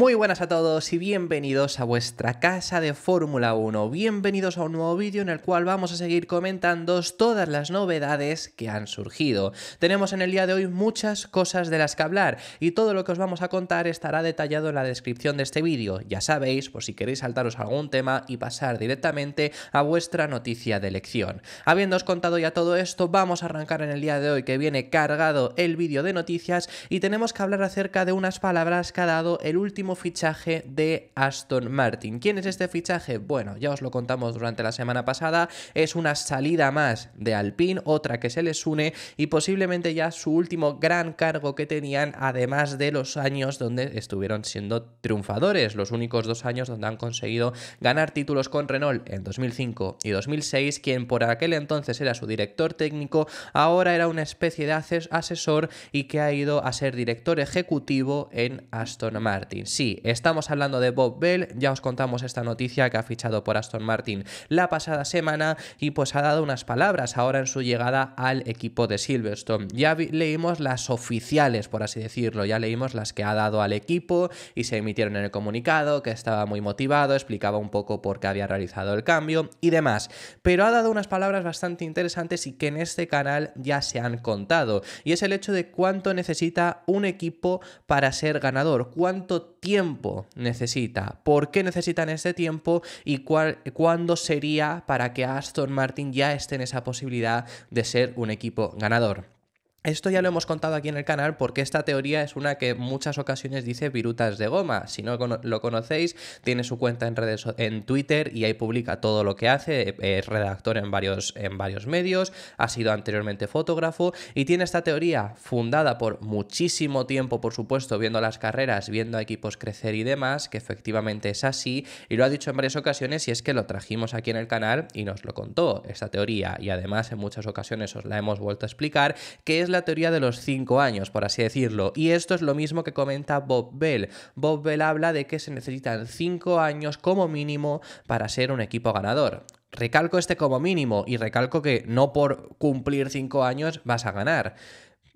Muy buenas a todos y bienvenidos a vuestra casa de Fórmula 1. Bienvenidos a un nuevo vídeo en el cual vamos a seguir comentando todas las novedades que han surgido. Tenemos en el día de hoy muchas cosas de las que hablar y todo lo que os vamos a contar estará detallado en la descripción de este vídeo. Ya sabéis, por si queréis saltaros algún tema y pasar directamente a vuestra noticia de elección. Habiéndoos contado ya todo esto, vamos a arrancar en el día de hoy que viene cargado el vídeo de noticias y tenemos que hablar acerca de unas palabras que ha dado el último fichaje de Aston Martin. ¿Quién es este fichaje? Bueno, ya os lo contamos durante la semana pasada. Es una salida más de Alpine, otra que se les une y posiblemente ya su último gran cargo que tenían, además de los años donde estuvieron siendo triunfadores, los únicos dos años donde han conseguido ganar títulos con Renault en 2005 y 2006, quien por aquel entonces era su director técnico, ahora era una especie de asesor y que ha ido a ser director ejecutivo en Aston Martin. Sí, estamos hablando de Bob Bell, ya os contamos esta noticia que ha fichado por Aston Martin la pasada semana y pues ha dado unas palabras ahora en su llegada al equipo de Silverstone. Ya leímos las oficiales, por así decirlo, ya leímos las que ha dado al equipo y se emitieron en el comunicado, que estaba muy motivado, explicaba un poco por qué había realizado el cambio y demás. Pero ha dado unas palabras bastante interesantes y que en este canal ya se han contado. Y es el hecho de cuánto necesita un equipo para ser ganador, cuánto tiempo necesita, por qué necesitan ese tiempo y cuál, cuándo sería para que Aston Martin ya esté en esa posibilidad de ser un equipo ganador. Esto ya lo hemos contado aquí en el canal porque esta teoría es una que en muchas ocasiones dice virutas de goma. Si no lo conocéis, tiene su cuenta en, redes, en Twitter y ahí publica todo lo que hace. Eh, es redactor en varios, en varios medios, ha sido anteriormente fotógrafo y tiene esta teoría fundada por muchísimo tiempo, por supuesto, viendo las carreras, viendo a equipos crecer y demás, que efectivamente es así. Y lo ha dicho en varias ocasiones y es que lo trajimos aquí en el canal y nos lo contó esta teoría. Y además en muchas ocasiones os la hemos vuelto a explicar, que es la teoría de los cinco años, por así decirlo. Y esto es lo mismo que comenta Bob Bell. Bob Bell habla de que se necesitan cinco años como mínimo para ser un equipo ganador. Recalco este como mínimo y recalco que no por cumplir cinco años vas a ganar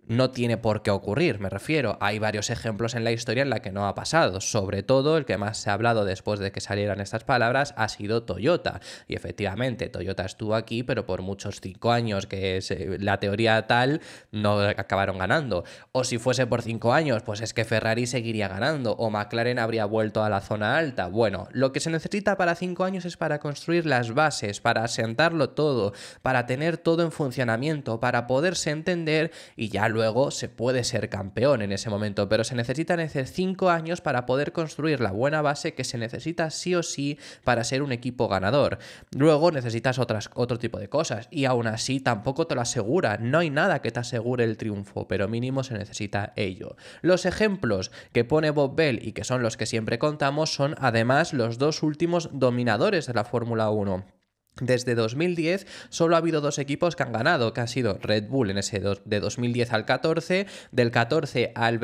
no tiene por qué ocurrir, me refiero. Hay varios ejemplos en la historia en la que no ha pasado. Sobre todo, el que más se ha hablado después de que salieran estas palabras ha sido Toyota. Y efectivamente, Toyota estuvo aquí, pero por muchos cinco años, que es eh, la teoría tal, no acabaron ganando. O si fuese por cinco años, pues es que Ferrari seguiría ganando. O McLaren habría vuelto a la zona alta. Bueno, lo que se necesita para cinco años es para construir las bases, para asentarlo todo, para tener todo en funcionamiento, para poderse entender y ya luego se puede ser campeón en ese momento, pero se necesitan ese cinco años para poder construir la buena base que se necesita sí o sí para ser un equipo ganador. Luego necesitas otras, otro tipo de cosas y aún así tampoco te lo asegura, no hay nada que te asegure el triunfo, pero mínimo se necesita ello. Los ejemplos que pone Bob Bell y que son los que siempre contamos son además los dos últimos dominadores de la Fórmula 1. Desde 2010 solo ha habido dos equipos que han ganado, que ha sido Red Bull en ese de 2010 al 14, del 14 al,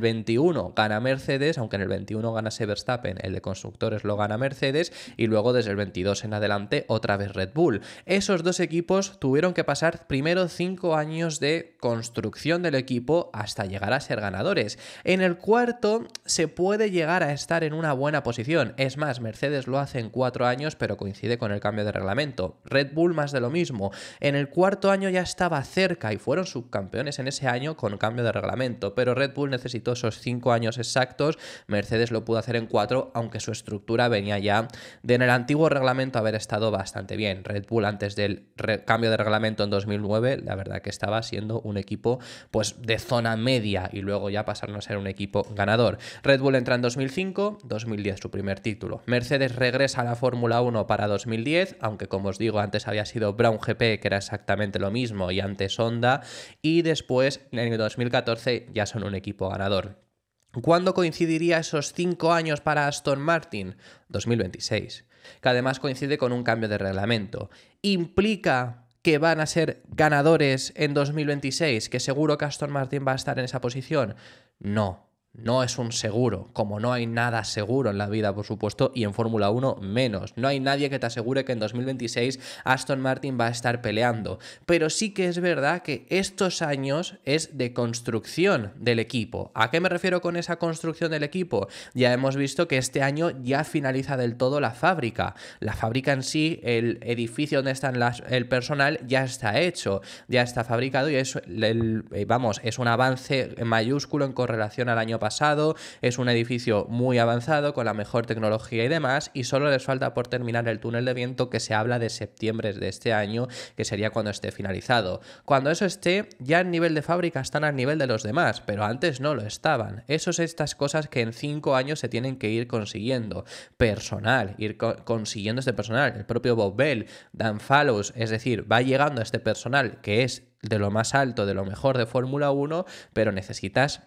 21 gana Mercedes, aunque en el 21 gana Verstappen, el de constructores lo gana Mercedes, y luego desde el 22 en adelante otra vez Red Bull. Esos dos equipos tuvieron que pasar primero 5 años de construcción del equipo hasta llegar a ser ganadores. En el cuarto se puede llegar a estar en una buena posición, es más, Mercedes lo hace en cuatro años, pero coincide con el cambio de reglamento reglamento. Red Bull más de lo mismo. En el cuarto año ya estaba cerca y fueron subcampeones en ese año con cambio de reglamento, pero Red Bull necesitó esos cinco años exactos, Mercedes lo pudo hacer en cuatro, aunque su estructura venía ya de en el antiguo reglamento haber estado bastante bien. Red Bull antes del cambio de reglamento en 2009, la verdad que estaba siendo un equipo pues de zona media y luego ya pasaron a ser un equipo ganador. Red Bull entra en 2005, 2010 su primer título. Mercedes regresa a la Fórmula 1 para 2010, aunque aunque como os digo antes había sido Brown GP, que era exactamente lo mismo, y antes Honda, y después en el 2014 ya son un equipo ganador. ¿Cuándo coincidiría esos cinco años para Aston Martin? 2026, que además coincide con un cambio de reglamento. Implica que van a ser ganadores en 2026, que seguro que Aston Martin va a estar en esa posición. No, no es un seguro, como no hay nada seguro en la vida, por supuesto, y en Fórmula 1 menos. No hay nadie que te asegure que en 2026 Aston Martin va a estar peleando. Pero sí que es verdad que estos años es de construcción del equipo. ¿A qué me refiero con esa construcción del equipo? Ya hemos visto que este año ya finaliza del todo la fábrica. La fábrica en sí, el edificio donde está el personal, ya está hecho, ya está fabricado y es, vamos, es un avance mayúsculo en correlación al año pasado pasado, es un edificio muy avanzado con la mejor tecnología y demás, y solo les falta por terminar el túnel de viento que se habla de septiembre de este año, que sería cuando esté finalizado. Cuando eso esté, ya en nivel de fábrica están al nivel de los demás, pero antes no lo estaban. Eso es estas cosas que en cinco años se tienen que ir consiguiendo. Personal, ir consiguiendo este personal. El propio Bob Bell, Dan Fallows, es decir, va llegando a este personal que es de lo más alto, de lo mejor de Fórmula 1, pero necesitas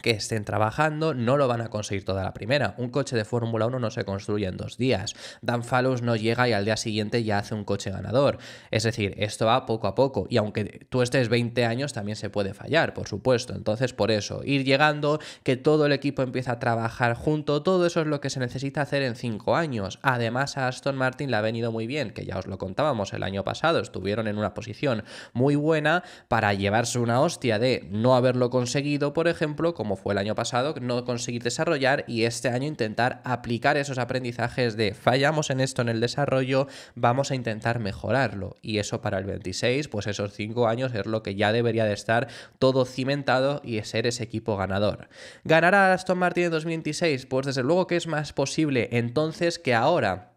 que estén trabajando, no lo van a conseguir toda la primera. Un coche de Fórmula 1 no se construye en dos días. Dan Fallows no llega y al día siguiente ya hace un coche ganador. Es decir, esto va poco a poco. Y aunque tú estés 20 años, también se puede fallar, por supuesto. Entonces, por eso, ir llegando, que todo el equipo empiece a trabajar junto, todo eso es lo que se necesita hacer en 5 años. Además, a Aston Martin le ha venido muy bien, que ya os lo contábamos el año pasado, estuvieron en una posición muy buena para llevarse una hostia de no haberlo conseguido, por ejemplo, como fue el año pasado, no conseguir desarrollar y este año intentar aplicar esos aprendizajes de fallamos en esto en el desarrollo, vamos a intentar mejorarlo. Y eso para el 26, pues esos cinco años es lo que ya debería de estar todo cimentado y ser ese equipo ganador. ¿Ganará Aston Martin en 2026? Pues desde luego que es más posible entonces que ahora.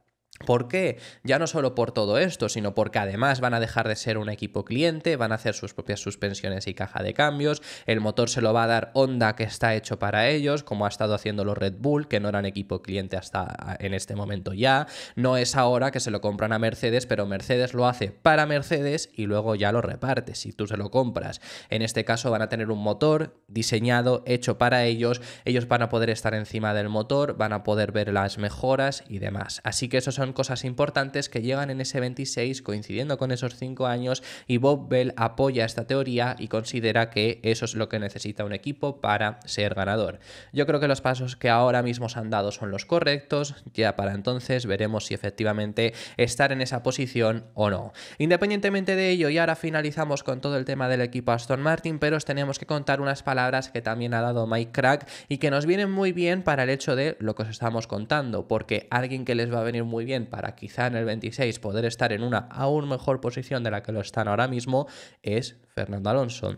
¿Por qué? Ya no solo por todo esto, sino porque además van a dejar de ser un equipo cliente, van a hacer sus propias suspensiones y caja de cambios, el motor se lo va a dar Honda que está hecho para ellos, como ha estado haciendo los Red Bull, que no eran equipo cliente hasta en este momento ya, no es ahora que se lo compran a Mercedes, pero Mercedes lo hace para Mercedes y luego ya lo reparte si tú se lo compras. En este caso van a tener un motor diseñado, hecho para ellos, ellos van a poder estar encima del motor, van a poder ver las mejoras y demás. Así que esos son cosas importantes que llegan en ese 26 coincidiendo con esos 5 años y Bob Bell apoya esta teoría y considera que eso es lo que necesita un equipo para ser ganador. Yo creo que los pasos que ahora mismo se han dado son los correctos, ya para entonces veremos si efectivamente estar en esa posición o no. Independientemente de ello, y ahora finalizamos con todo el tema del equipo Aston Martin, pero os tenemos que contar unas palabras que también ha dado Mike Crack y que nos vienen muy bien para el hecho de lo que os estamos contando, porque alguien que les va a venir muy bien para quizá en el 26 poder estar en una aún mejor posición de la que lo están ahora mismo es Fernando Alonso.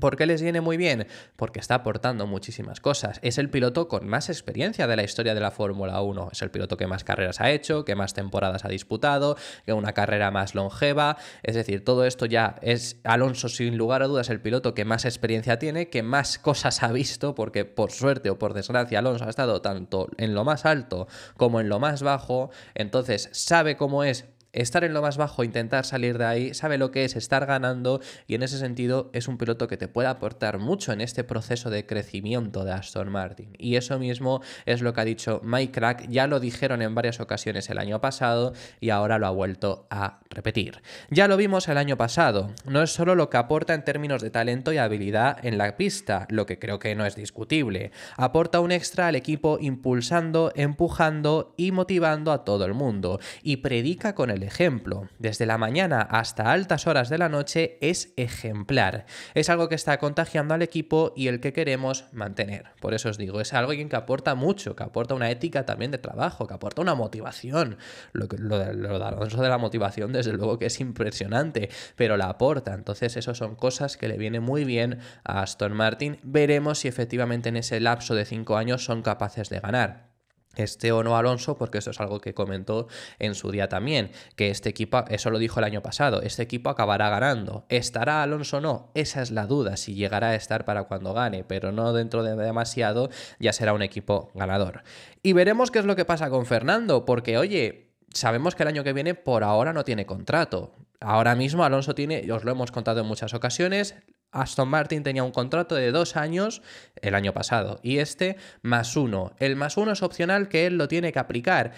¿Por qué les viene muy bien? Porque está aportando muchísimas cosas. Es el piloto con más experiencia de la historia de la Fórmula 1. Es el piloto que más carreras ha hecho, que más temporadas ha disputado, que una carrera más longeva. Es decir, todo esto ya es Alonso sin lugar a dudas el piloto que más experiencia tiene, que más cosas ha visto, porque por suerte o por desgracia Alonso ha estado tanto en lo más alto como en lo más bajo. Entonces sabe cómo es estar en lo más bajo, intentar salir de ahí, sabe lo que es estar ganando y en ese sentido es un piloto que te puede aportar mucho en este proceso de crecimiento de Aston Martin. Y eso mismo es lo que ha dicho Mike Crack, ya lo dijeron en varias ocasiones el año pasado y ahora lo ha vuelto a repetir. Ya lo vimos el año pasado, no es solo lo que aporta en términos de talento y habilidad en la pista, lo que creo que no es discutible, aporta un extra al equipo impulsando, empujando y motivando a todo el mundo y predica con el ejemplo. Desde la mañana hasta altas horas de la noche es ejemplar. Es algo que está contagiando al equipo y el que queremos mantener. Por eso os digo, es algo que aporta mucho, que aporta una ética también de trabajo, que aporta una motivación. Lo, lo, de de la motivación, desde luego que es impresionante, pero la aporta. Entonces, eso son cosas que le vienen muy bien a Aston Martin. Veremos si efectivamente en ese lapso de cinco años son capaces de ganar este o no Alonso, porque eso es algo que comentó en su día también, que este equipo, eso lo dijo el año pasado, este equipo acabará ganando. ¿Estará Alonso o no? Esa es la duda, si llegará a estar para cuando gane, pero no dentro de demasiado, ya será un equipo ganador. Y veremos qué es lo que pasa con Fernando, porque oye, sabemos que el año que viene por ahora no tiene contrato. Ahora mismo Alonso tiene, os lo hemos contado en muchas ocasiones, Aston Martin tenía un contrato de dos años el año pasado y este más uno. El más uno es opcional que él lo tiene que aplicar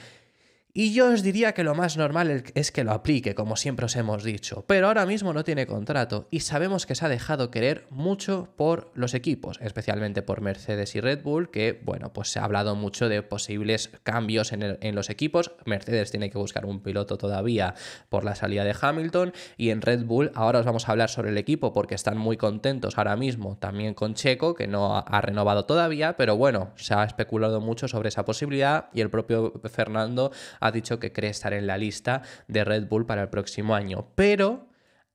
y yo os diría que lo más normal es que lo aplique, como siempre os hemos dicho, pero ahora mismo no tiene contrato y sabemos que se ha dejado querer mucho por los equipos, especialmente por Mercedes y Red Bull, que bueno, pues se ha hablado mucho de posibles cambios en, los equipos. Mercedes tiene que buscar un piloto todavía por la salida de Hamilton y en Red Bull ahora os vamos a hablar sobre el equipo porque están muy contentos ahora mismo también con Checo, que no ha renovado todavía, pero bueno, se ha especulado mucho sobre esa posibilidad y el propio Fernando ha ha dicho que cree estar en la lista de Red Bull para el próximo año, pero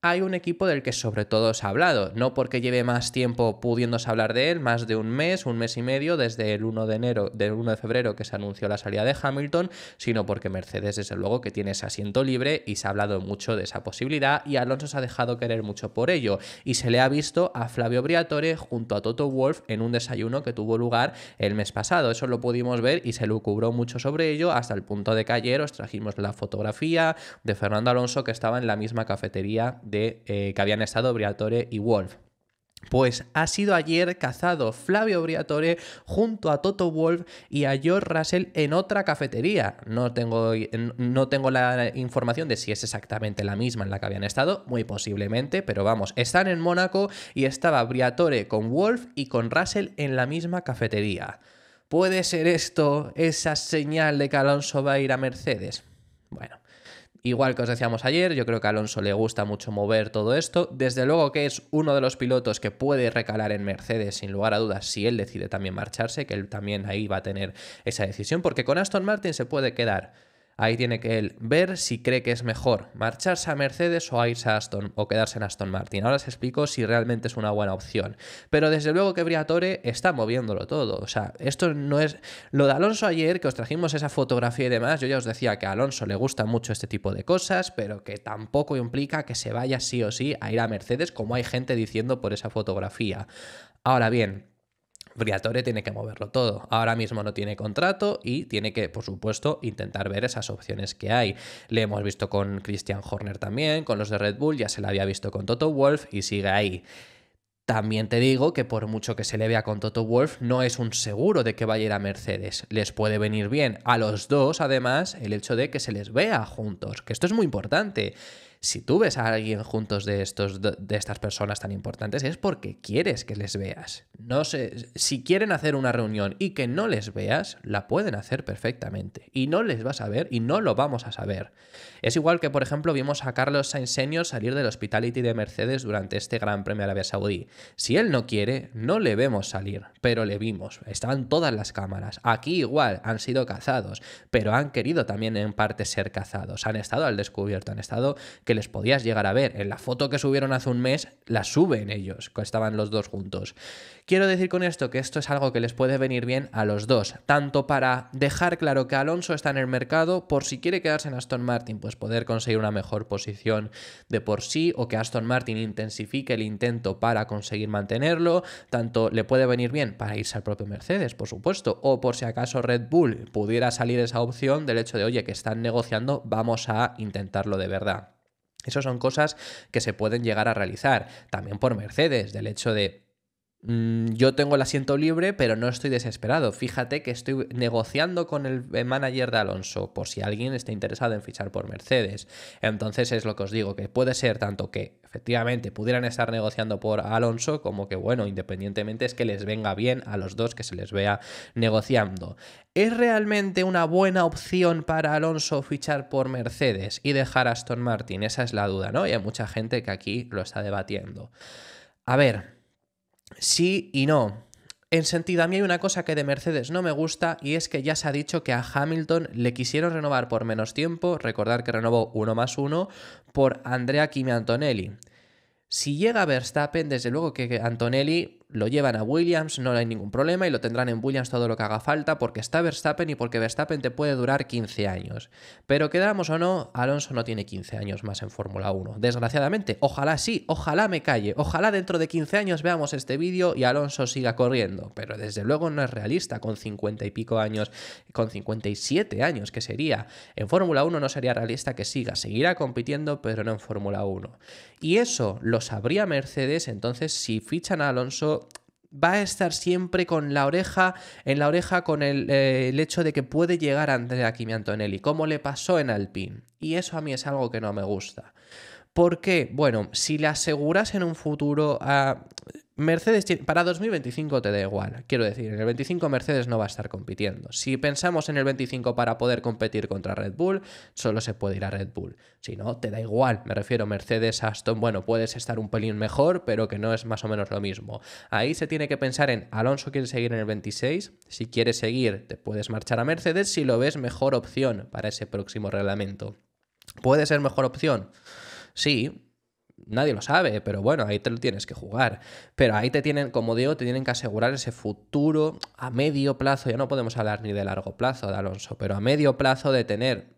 hay un equipo del que sobre todo se ha hablado, no porque lleve más tiempo pudiéndose hablar de él, más de un mes, un mes y medio desde el 1 de enero, del 1 de febrero que se anunció la salida de Hamilton, sino porque Mercedes desde luego que tiene ese asiento libre y se ha hablado mucho de esa posibilidad y Alonso se ha dejado querer mucho por ello y se le ha visto a Flavio Briatore junto a Toto Wolf en un desayuno que tuvo lugar el mes pasado, eso lo pudimos ver y se lucubró mucho sobre ello hasta el punto de que ayer os trajimos la fotografía de Fernando Alonso que estaba en la misma cafetería eh, que habían estado Briatore y Wolf. Pues ha sido ayer cazado Flavio Briatore junto a Toto Wolf y a George Russell en otra cafetería. No tengo, no tengo la información de si es exactamente la misma en la que habían estado, muy posiblemente, pero vamos, están en Mónaco y estaba Briatore con Wolf y con Russell en la misma cafetería. ¿Puede ser esto esa señal de que Alonso va a ir a Mercedes? Bueno, igual que os decíamos ayer, yo creo que a Alonso le gusta mucho mover todo esto. Desde luego que es uno de los pilotos que puede recalar en Mercedes, sin lugar a dudas, si él decide también marcharse, que él también ahí va a tener esa decisión, porque con Aston Martin se puede quedar Ahí tiene que él ver si cree que es mejor marcharse a Mercedes o a irse a Aston o quedarse en Aston Martin. Ahora os explico si realmente es una buena opción. Pero desde luego que Briatore está moviéndolo todo. O sea, esto no es. Lo de Alonso ayer, que os trajimos esa fotografía y demás, yo ya os decía que a Alonso le gusta mucho este tipo de cosas, pero que tampoco implica que se vaya sí o sí a ir a Mercedes, como hay gente diciendo por esa fotografía. Ahora bien, Briatore tiene que moverlo todo. Ahora mismo no tiene contrato y tiene que, por supuesto, intentar ver esas opciones que hay. Le hemos visto con Christian Horner también, con los de Red Bull, ya se le había visto con Toto Wolf y sigue ahí. También te digo que por mucho que se le vea con Toto Wolf, no es un seguro de que vaya a ir a Mercedes. Les puede venir bien a los dos, además, el hecho de que se les vea juntos, que esto es muy importante. Si tú ves a alguien juntos de, estos, de estas personas tan importantes es porque quieres que les veas. No sé, si quieren hacer una reunión y que no les veas, la pueden hacer perfectamente. Y no les vas a ver y no lo vamos a saber. Es igual que, por ejemplo, vimos a Carlos Sainz salir del Hospitality de Mercedes durante este Gran Premio de Arabia Saudí. Si él no quiere, no le vemos salir, pero le vimos. Estaban todas las cámaras. Aquí igual han sido cazados, pero han querido también en parte ser cazados. Han estado al descubierto, han estado que les podías llegar a ver. En la foto que subieron hace un mes, la suben ellos, estaban los dos juntos. Quiero decir con esto que esto es algo que les puede venir bien a los dos, tanto para dejar claro que Alonso está en el mercado por si quiere quedarse en Aston Martin, pues poder conseguir una mejor posición de por sí o que Aston Martin intensifique el intento para conseguir mantenerlo, tanto le puede venir bien para irse al propio Mercedes, por supuesto, o por si acaso Red Bull pudiera salir esa opción del hecho de, oye, que están negociando, vamos a intentarlo de verdad. Esas son cosas que se pueden llegar a realizar. También por Mercedes, del hecho de Mm, yo tengo el asiento libre, pero no estoy desesperado. Fíjate que estoy negociando con el manager de Alonso por si alguien está interesado en fichar por Mercedes. Entonces es lo que os digo, que puede ser tanto que efectivamente pudieran estar negociando por Alonso como que, bueno, independientemente es que les venga bien a los dos que se les vea negociando. ¿Es realmente una buena opción para Alonso fichar por Mercedes y dejar a Aston Martin? Esa es la duda, ¿no? Y hay mucha gente que aquí lo está debatiendo. A ver, sí y no. En sentido, a mí hay una cosa que de Mercedes no me gusta y es que ya se ha dicho que a Hamilton le quisieron renovar por menos tiempo, recordar que renovó uno más uno, por Andrea Kimi Antonelli. Si llega Verstappen, desde luego que Antonelli lo llevan a Williams, no hay ningún problema y lo tendrán en Williams todo lo que haga falta porque está Verstappen y porque Verstappen te puede durar 15 años. Pero quedamos o no, Alonso no tiene 15 años más en Fórmula 1. Desgraciadamente, ojalá sí, ojalá me calle, ojalá dentro de 15 años veamos este vídeo y Alonso siga corriendo. Pero desde luego no es realista con 50 y pico años, con 57 años que sería. En Fórmula 1 no sería realista que siga, seguirá compitiendo pero no en Fórmula 1. Y eso lo sabría Mercedes entonces si fichan a Alonso va a estar siempre con la oreja, en la oreja con el, eh, hecho de que puede llegar Andrea Kimi Antonelli, como le pasó en Alpine. Y eso a mí es algo que no me gusta. Porque, bueno, si la aseguras en un futuro a... Mercedes para 2025 te da igual. Quiero decir, en el 25 Mercedes no va a estar compitiendo. Si pensamos en el 25 para poder competir contra Red Bull, solo se puede ir a Red Bull. Si no, te da igual. Me refiero Mercedes, Aston, bueno, puedes estar un pelín mejor, pero que no es más o menos lo mismo. Ahí se tiene que pensar en Alonso quiere seguir en el 26. Si quiere seguir, te puedes marchar a Mercedes si lo ves mejor opción para ese próximo reglamento. ¿Puede ser mejor opción? Sí, nadie lo sabe, pero bueno, ahí te lo tienes que jugar. Pero ahí te tienen, como digo, te tienen que asegurar ese futuro a medio plazo. Ya no podemos hablar ni de largo plazo de Alonso, pero a medio plazo de tener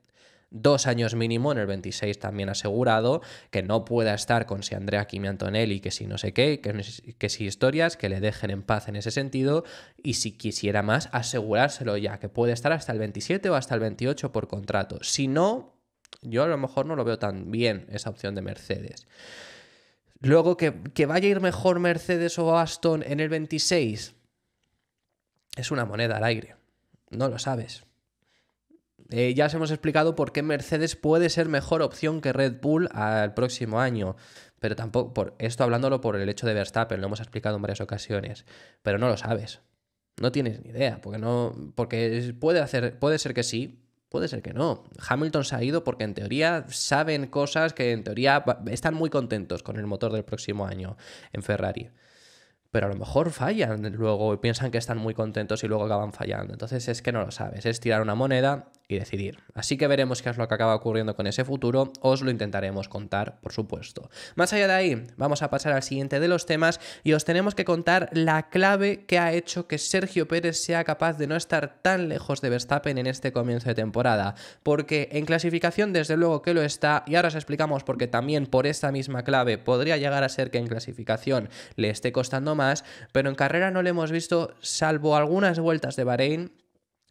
dos años mínimo, en el 26 también asegurado, que no pueda estar con si Andrea Kimi Antonelli, que si no sé qué, que, que, si historias, que le dejen en paz en ese sentido, y si quisiera más, asegurárselo ya, que puede estar hasta el 27 o hasta el 28 por contrato. Si no, yo a lo mejor no lo veo tan bien esa opción de Mercedes. Luego, que, vaya a ir mejor Mercedes o Aston en el 26 es una moneda al aire. No lo sabes. Eh, ya os hemos explicado por qué Mercedes puede ser mejor opción que Red Bull al próximo año. Pero tampoco, por esto hablándolo por el hecho de Verstappen, lo hemos explicado en varias ocasiones. Pero no lo sabes. No tienes ni idea, porque no. Porque puede hacer, puede ser que sí, Puede ser que no. Hamilton se ha ido porque en teoría saben cosas que en teoría están muy contentos con el motor del próximo año en Ferrari. Pero a lo mejor fallan luego y piensan que están muy contentos y luego acaban fallando. Entonces es que no lo sabes. Es tirar una moneda y decidir. Así que veremos qué es lo que acaba ocurriendo con ese futuro, os lo intentaremos contar, por supuesto. Más allá de ahí, vamos a pasar al siguiente de los temas y os tenemos que contar la clave que ha hecho que Sergio Pérez sea capaz de no estar tan lejos de Verstappen en este comienzo de temporada, porque en clasificación desde luego que lo está y ahora os explicamos porque también por esta misma clave podría llegar a ser que en clasificación le esté costando más, pero en carrera no le hemos visto salvo algunas vueltas de Bahrein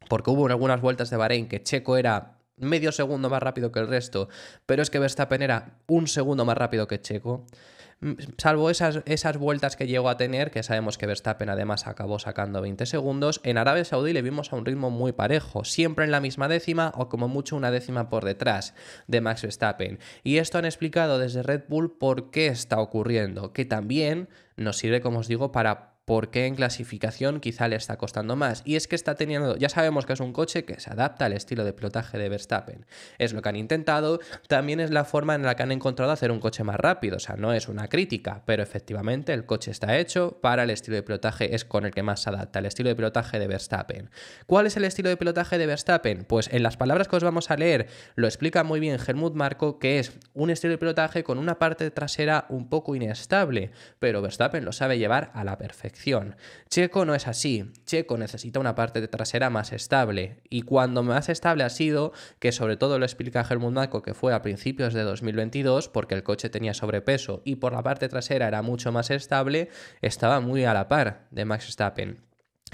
porque hubo en algunas vueltas de Bahrein que Checo era medio segundo más rápido que el resto, pero es que Verstappen era un segundo más rápido que Checo. Mm, salvo esas, esas vueltas que llegó a tener, que sabemos que Verstappen además acabó sacando 20 segundos, en Arabia Saudí le vimos a un ritmo muy parejo, siempre en la misma décima o como mucho una décima por detrás de Max Verstappen. Y esto han explicado desde Red Bull por qué está ocurriendo, que también nos sirve, como os digo, para porque en clasificación quizá le está costando más. Y es que está teniendo, ya sabemos que es un coche que se adapta al estilo de pilotaje de Verstappen. Es lo que han intentado, también es la forma en la que han encontrado hacer un coche más rápido, o sea, no es una crítica, pero efectivamente el coche está hecho para el estilo de pilotaje, es con el que más se adapta, el estilo de pilotaje de Verstappen. ¿Cuál es el estilo de pilotaje de Verstappen? Pues en las palabras que os vamos a leer lo explica muy bien Helmut Marco, que es un estilo de pilotaje con una parte trasera un poco inestable, pero Verstappen lo sabe llevar a la perfección. Checo no es así. Checo necesita una parte de trasera más estable. Y cuando más estable ha sido, que sobre todo lo explica Helmut Marko, que fue a principios de 2022, porque el coche tenía sobrepeso y por la parte trasera era mucho más estable, estaba muy a la par de Max Verstappen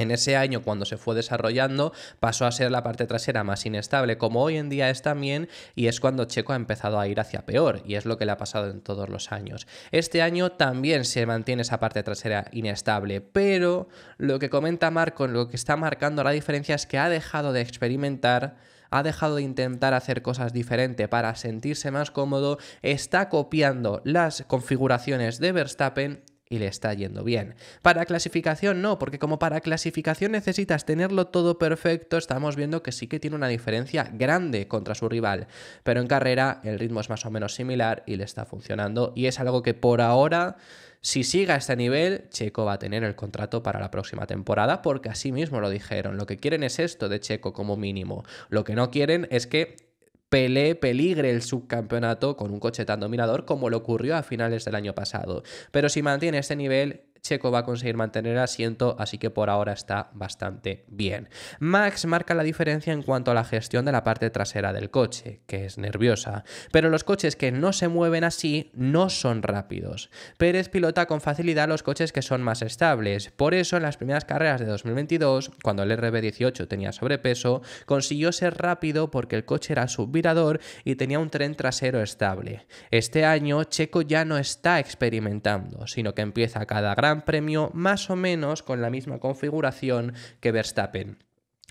en ese año, cuando se fue desarrollando, pasó a ser la parte trasera más inestable, como hoy en día es también, y es cuando Checo ha empezado a ir hacia peor, y es lo que le ha pasado en todos los años. Este año también se mantiene esa parte trasera inestable, pero lo que comenta Marco, lo que está marcando la diferencia es que ha dejado de experimentar ha dejado de intentar hacer cosas diferentes para sentirse más cómodo, está copiando las configuraciones de Verstappen y le está yendo bien. Para clasificación no, porque como para clasificación necesitas tenerlo todo perfecto, estamos viendo que sí que tiene una diferencia grande contra su rival, pero en carrera el ritmo es más o menos similar y le está funcionando y es algo que por ahora... Si siga a este nivel, Checo va a tener el contrato para la próxima temporada porque así mismo lo dijeron. Lo que quieren es esto de Checo como mínimo. Lo que no quieren es que Pelé peligre el subcampeonato con un coche tan dominador como lo ocurrió a finales del año pasado. Pero si mantiene este nivel, Checo va a conseguir mantener asiento, así que por ahora está bastante bien. Max marca la diferencia en cuanto a la gestión de la parte trasera del coche, que es nerviosa, pero los coches que no se mueven así no son rápidos. Pérez pilota con facilidad los coches que son más estables, por eso en las primeras carreras de 2022, cuando el RB18 tenía sobrepeso, consiguió ser rápido porque el coche era subvirador y tenía un tren trasero estable. Este año Checo ya no está experimentando, sino que empieza cada gran Premio más o menos con la misma configuración que Verstappen.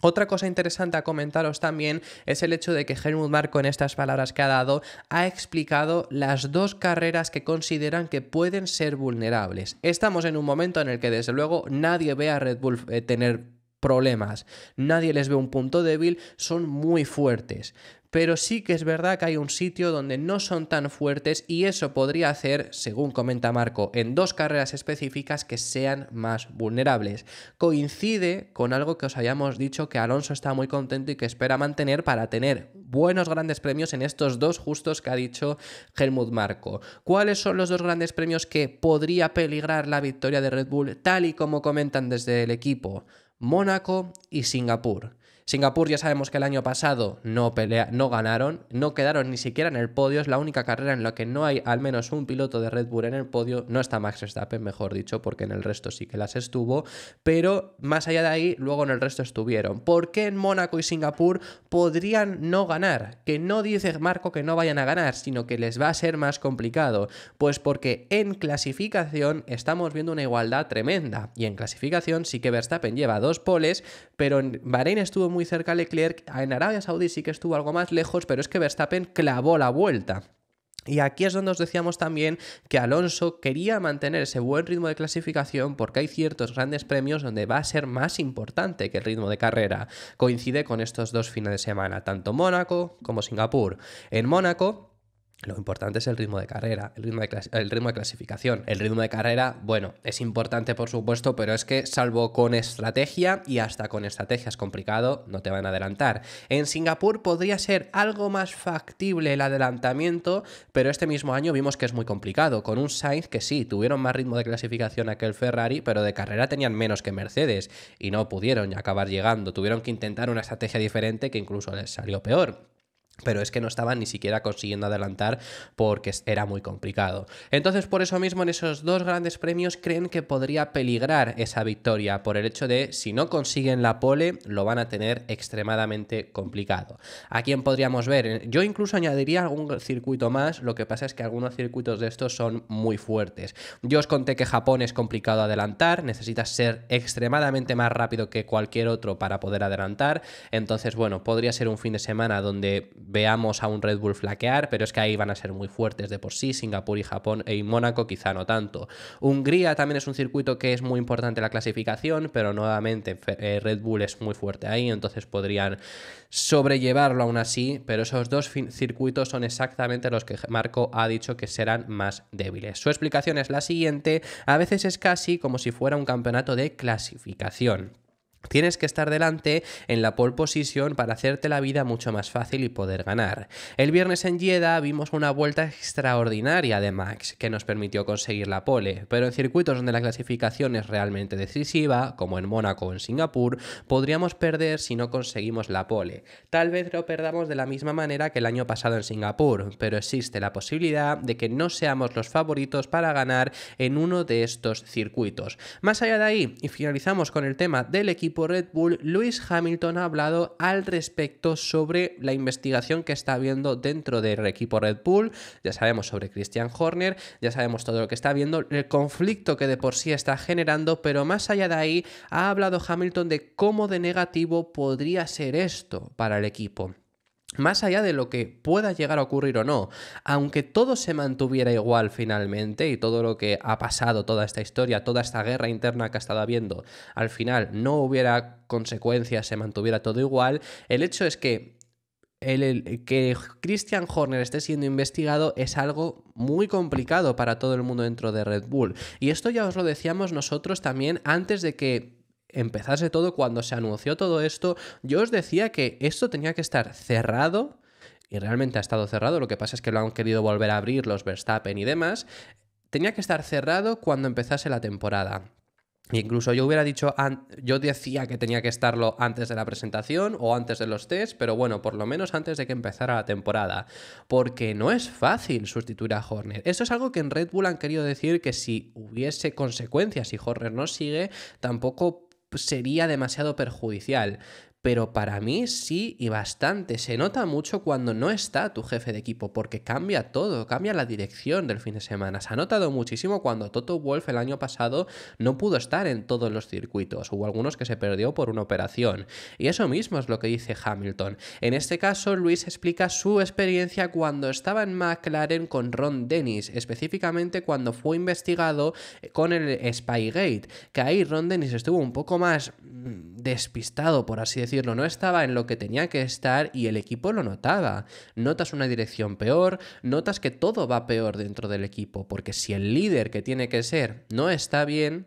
Otra cosa interesante a comentaros también es el hecho de que Helmut Marko en estas palabras que ha dado ha explicado las dos carreras que consideran que pueden ser vulnerables. Estamos en un momento en el que desde luego nadie ve a Red Bull eh, tener problemas, nadie les ve un punto débil, son muy fuertes. Pero sí que es verdad que hay un sitio donde no son tan fuertes y eso podría hacer, según comenta Marco, en dos carreras específicas que sean más vulnerables. Coincide con algo que os habíamos dicho que Alonso está muy contento y que espera mantener para tener buenos grandes premios en estos dos justos que ha dicho Helmut Marco. ¿Cuáles son los dos grandes premios que podría peligrar la victoria de Red Bull tal y como comentan desde el equipo? Mónaco y Singapur. Singapur ya sabemos que el año pasado no, pelea, no ganaron, no quedaron ni siquiera en el podio, es la única carrera en la que no hay al menos un piloto de Red Bull en el podio, no está Max Verstappen, mejor dicho, porque en el resto sí que las estuvo, pero más allá de ahí, luego en el resto estuvieron. ¿Por qué en Mónaco y Singapur podrían no ganar? Que no dice Marco que no vayan a ganar, sino que les va a ser más complicado. Pues porque en clasificación estamos viendo una igualdad tremenda, y en clasificación sí que Verstappen lleva dos poles, pero en Bahrein estuvo muy muy cerca Leclerc, en Arabia Saudí sí que estuvo algo más lejos, pero es que Verstappen clavó la vuelta. Y aquí es donde os decíamos también que Alonso quería mantener ese buen ritmo de clasificación porque hay ciertos grandes premios donde va a ser más importante que el ritmo de carrera. Coincide con estos dos fines de semana, tanto Mónaco como Singapur. En Mónaco lo importante es el ritmo de carrera, el ritmo de, clasificación. El ritmo de carrera, bueno, es importante por supuesto, pero es que salvo con estrategia y hasta con estrategias complicado, no te van a adelantar. En Singapur podría ser algo más factible el adelantamiento, pero este mismo año vimos que es muy complicado, con un Sainz que sí, tuvieron más ritmo de clasificación aquel Ferrari, pero de carrera tenían menos que Mercedes y no pudieron acabar llegando. Tuvieron que intentar una estrategia diferente que incluso les salió peor pero es que no estaban ni siquiera consiguiendo adelantar porque era muy complicado. Entonces, por eso mismo, en esos dos grandes premios creen que podría peligrar esa victoria por el hecho de si no consiguen la pole, lo van a tener extremadamente complicado. ¿A quién podríamos ver? Yo incluso añadiría algún circuito más, lo que pasa es que algunos circuitos de estos son muy fuertes. Yo os conté que Japón es complicado adelantar, necesitas ser extremadamente más rápido que cualquier otro para poder adelantar, entonces, bueno, podría ser un fin de semana donde veamos a un Red Bull flaquear, pero es que ahí van a ser muy fuertes de por sí, Singapur y Japón e y Mónaco quizá no tanto. Hungría también es un circuito que es muy importante la clasificación, pero nuevamente eh, Red Bull es muy fuerte ahí, entonces podrían sobrellevarlo aún así, pero esos dos circuitos son exactamente los que Marco ha dicho que serán más débiles. Su explicación es la siguiente, a veces es casi como si fuera un campeonato de clasificación. Tienes que estar delante en la pole position para hacerte la vida mucho más fácil y poder ganar. El viernes en Jeddah vimos una vuelta extraordinaria de Max que nos permitió conseguir la pole, pero en circuitos donde la clasificación es realmente decisiva, como en Mónaco o en Singapur, podríamos perder si no conseguimos la pole. Tal vez lo perdamos de la misma manera que el año pasado en Singapur, pero existe la posibilidad de que no seamos los favoritos para ganar en uno de estos circuitos. Más allá de ahí, y finalizamos con el tema del equipo equipo Red Bull, Lewis Hamilton ha hablado al respecto sobre la investigación que está habiendo dentro del equipo Red Bull. Ya sabemos sobre Christian Horner, ya sabemos todo lo que está viendo, el conflicto que de por sí está generando, pero más allá de ahí ha hablado Hamilton de cómo de negativo podría ser esto para el equipo más allá de lo que pueda llegar a ocurrir o no, aunque todo se mantuviera igual finalmente y todo lo que ha pasado, toda esta historia, toda esta guerra interna que ha estado habiendo, al final no hubiera consecuencias, se mantuviera todo igual, el hecho es que el, que Christian Horner esté siendo investigado es algo muy complicado para todo el mundo dentro de Red Bull. Y esto ya os lo decíamos nosotros también antes de que empezase todo, cuando se anunció todo esto, yo os decía que esto tenía que estar cerrado. Y realmente ha estado cerrado, lo que pasa es que lo han querido volver a abrir los Verstappen y demás. Tenía que estar cerrado cuando empezase la temporada. Incluso yo hubiera dicho, yo decía que tenía que estarlo antes de la presentación o antes de los test, pero bueno, por lo menos antes de que empezara la temporada, porque no es fácil sustituir a Horner. eso es algo que en Red Bull han querido decir que si hubiese consecuencias y Horner no sigue, tampoco sería demasiado perjudicial pero para mí sí y bastante. Se nota mucho cuando no está tu jefe de equipo, porque cambia todo, cambia la dirección del fin de semana. Se ha notado muchísimo cuando Toto Wolf el año pasado no pudo estar en todos los circuitos, hubo algunos que se perdió por una operación. Y eso mismo es lo que dice Hamilton. En este caso, Luis explica su experiencia cuando estaba en McLaren con Ron Dennis, específicamente cuando fue investigado eh, con el Spygate, que ahí Ron Dennis estuvo un poco más mm, despistado, por así decirlo decirlo, no estaba en lo que tenía que estar y el equipo lo notaba. Notas una dirección peor, notas que todo va peor dentro del equipo, porque si el líder que tiene que ser no está bien,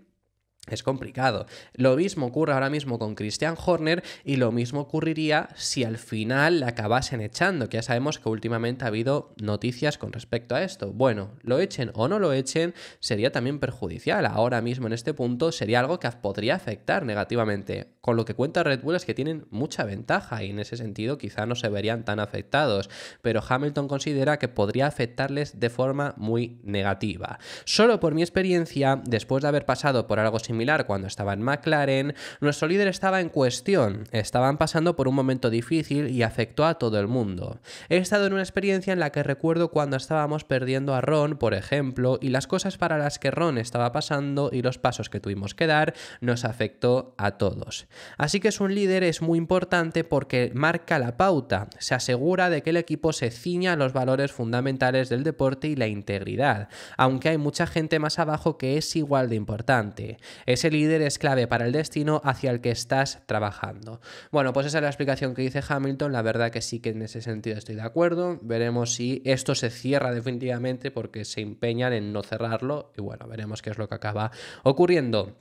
es complicado. Lo mismo ocurre ahora mismo con Christian Horner y lo mismo ocurriría si al final la acabasen echando, que ya sabemos que últimamente ha habido noticias con respecto a esto. Bueno, lo echen o no lo echen sería también perjudicial. Ahora mismo en este punto sería algo que podría afectar negativamente. Con lo que cuenta Red Bull es que tienen mucha ventaja y en ese sentido quizá no se verían tan afectados, pero Hamilton considera que podría afectarles de forma muy negativa. Solo por mi experiencia, después de haber pasado por algo similar cuando estaba en McLaren, nuestro líder estaba en cuestión, estaban pasando por un momento difícil y afectó a todo el mundo. He estado en una experiencia en la que recuerdo cuando estábamos perdiendo a Ron, por ejemplo, y las cosas para las que Ron estaba pasando y los pasos que tuvimos que dar nos afectó a todos. Así que es un líder, es muy importante porque marca la pauta, se asegura de que el equipo se ciña a los valores fundamentales del deporte y la integridad, aunque hay mucha gente más abajo que es igual de importante. Ese líder es clave para el destino hacia el que estás trabajando. Bueno, pues esa es la explicación que dice Hamilton. La verdad que sí que en ese sentido estoy de acuerdo. Veremos si esto se cierra definitivamente porque se empeñan en no cerrarlo y bueno, veremos qué es lo que acaba ocurriendo.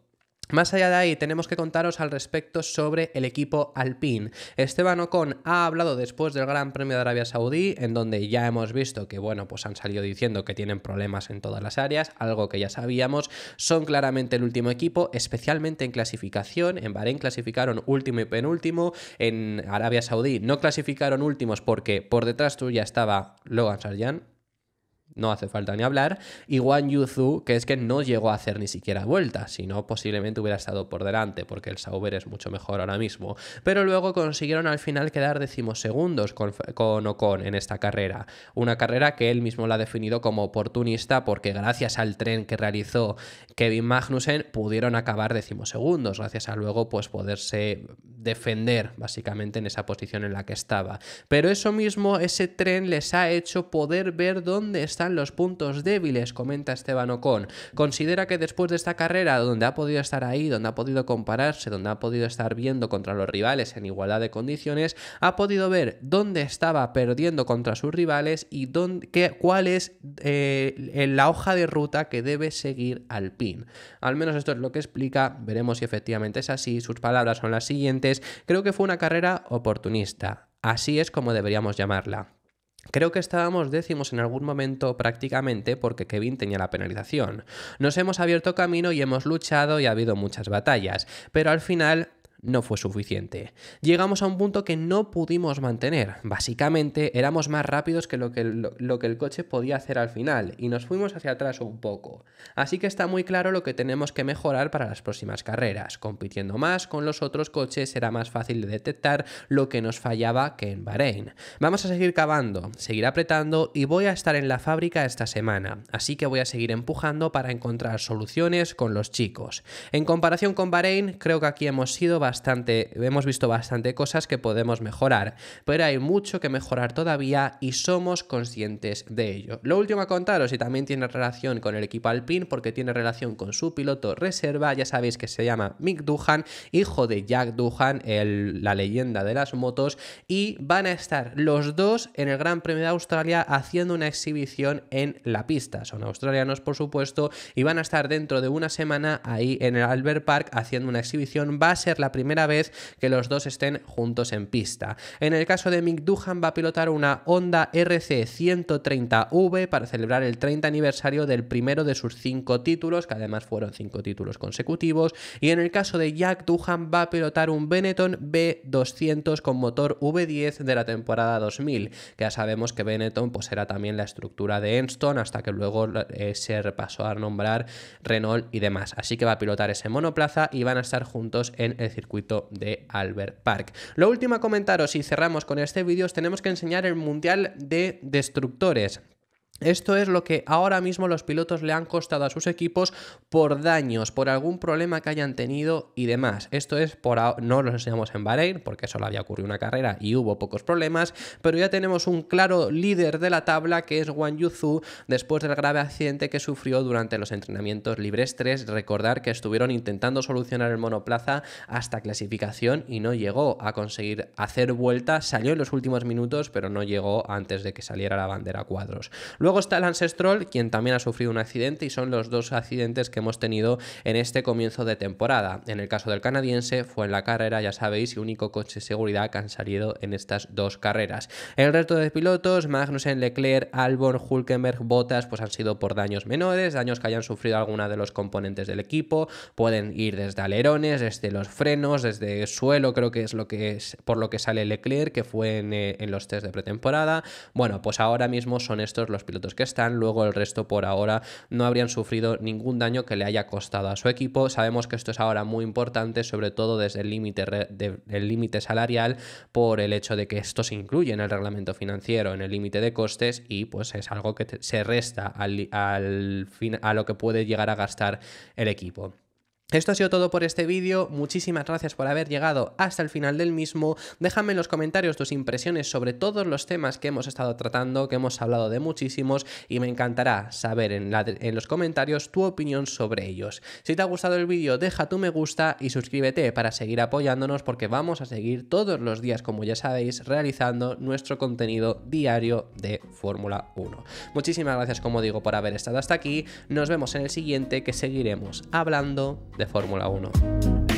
Más allá de ahí, tenemos que contaros al respecto sobre el equipo Alpine. Esteban Ocon ha hablado después del Gran Premio de Arabia Saudí, en donde ya hemos visto que, bueno, pues han salido diciendo que tienen problemas en todas las áreas, algo que ya sabíamos. Son claramente el último equipo, especialmente en clasificación. En Bahrein clasificaron último y penúltimo. En Arabia Saudí no clasificaron últimos porque por detrás ya estaba Logan Sarjan no hace falta ni hablar, y Wang Yuzu, que es que no llegó a hacer ni siquiera si sino posiblemente hubiera estado por delante, porque el Sauber es mucho mejor ahora mismo. Pero luego consiguieron al final quedar decimosegundos con, con Ocon en esta carrera, una carrera que él mismo la ha definido como oportunista, porque gracias al tren que realizó Kevin Magnussen pudieron acabar decimosegundos, gracias a luego pues poderse defender básicamente en esa posición en la que estaba. Pero eso mismo, ese tren les ha hecho poder ver dónde está los puntos débiles, comenta Esteban Ocon. Considera que después de esta carrera, donde ha podido estar ahí, donde ha podido compararse, donde ha podido estar viendo contra los rivales en igualdad de condiciones, ha podido ver dónde estaba perdiendo contra sus rivales y dónde, qué, cuál es eh, la hoja de ruta que debe seguir al pin. Al menos esto es lo que explica, veremos si efectivamente es así, sus palabras son las siguientes, creo que fue una carrera oportunista, así es como deberíamos llamarla. Creo que estábamos décimos en algún momento prácticamente porque Kevin tenía la penalización. Nos hemos abierto camino y hemos luchado y ha habido muchas batallas, pero al final no fue suficiente. Llegamos a un punto que no pudimos mantener. Básicamente éramos más rápidos que lo que, el, lo que el coche podía hacer al final y nos fuimos hacia atrás un poco. Así que está muy claro lo que tenemos que mejorar para las próximas carreras. Compitiendo más con los otros coches será más fácil de detectar lo que nos fallaba que en Bahrein. Vamos a seguir cavando, seguir apretando y voy a estar en la fábrica esta semana. Así que voy a seguir empujando para encontrar soluciones con los chicos. En comparación con Bahrein, creo que aquí hemos sido bastante bastante, hemos visto bastante cosas que podemos mejorar, pero hay mucho que mejorar todavía y somos conscientes de ello. Lo último a contaros y también tiene relación con el equipo Alpine porque tiene relación con su piloto reserva, ya sabéis que se llama Mick Duhan, hijo de Jack Duhan, la leyenda de las motos, y van a estar los dos en el Gran Premio de Australia haciendo una exhibición en la pista. Son australianos, por supuesto, y van a estar dentro de una semana ahí en el Albert Park haciendo una exhibición. Va a ser la primera primera vez que los dos estén juntos en pista. En el caso de Mick Duhan va a pilotar una Honda RC130V para celebrar el 30 aniversario del primero de sus cinco títulos, que además fueron cinco títulos consecutivos, y en el caso de Jack Duhan va a pilotar un Benetton B200 con motor V10 de la temporada 2000, que ya sabemos que Benetton pues era también la estructura de Enstone hasta que luego eh, se repasó a nombrar Renault y demás. Así que va a pilotar ese monoplaza y van a estar juntos en el circuito de Albert Park. Lo último a comentaros y cerramos con este vídeo, es tenemos que enseñar el Mundial de Destructores esto es lo que ahora mismo los pilotos le han costado a sus equipos por daños, por algún problema que hayan tenido y demás. Esto es por no lo enseñamos en Bahrein, porque solo había ocurrido una carrera y hubo pocos problemas, pero ya tenemos un claro líder de la tabla que es Wang Yuzu después del grave accidente que sufrió durante los entrenamientos libres 3. Recordar que estuvieron intentando solucionar el monoplaza hasta clasificación y no llegó a conseguir hacer vuelta, salió en los últimos minutos, pero no llegó antes de que saliera la bandera cuadros. Luego Luego está el Ancestral, quien también ha sufrido un accidente y son los dos accidentes que hemos tenido en este comienzo de temporada. En el caso del canadiense fue en la carrera, ya sabéis, y único coche de seguridad que han salido en estas dos carreras. El resto de pilotos, Magnussen, Leclerc, Albon, Hulkenberg, Bottas, pues han sido por daños menores, daños que hayan sufrido alguna de los componentes del equipo, pueden ir desde alerones, desde los frenos, desde suelo, creo que es lo que es por lo que sale Leclerc, que fue en, eh, en los test de pretemporada. Bueno, pues ahora mismo son estos los pilotos que están, luego el resto por ahora no habrían sufrido ningún daño que le haya costado a su equipo. Sabemos que esto es ahora muy importante, sobre todo desde el límite límite salarial, por el hecho de que esto se incluye en el reglamento financiero, en el límite de costes, y pues es algo que se resta al, al fin, a lo que puede llegar a gastar el equipo. Esto ha sido todo por este vídeo, muchísimas gracias por haber llegado hasta el final del mismo, déjame en los comentarios tus impresiones sobre todos los temas que hemos estado tratando, que hemos hablado de muchísimos y me encantará saber en, los comentarios tu opinión sobre ellos. Si te ha gustado el vídeo deja tu me gusta y suscríbete para seguir apoyándonos porque vamos a seguir todos los días como ya sabéis realizando nuestro contenido diario de Fórmula 1. Muchísimas gracias como digo por haber estado hasta aquí, nos vemos en el siguiente que seguiremos hablando de Fórmula 1.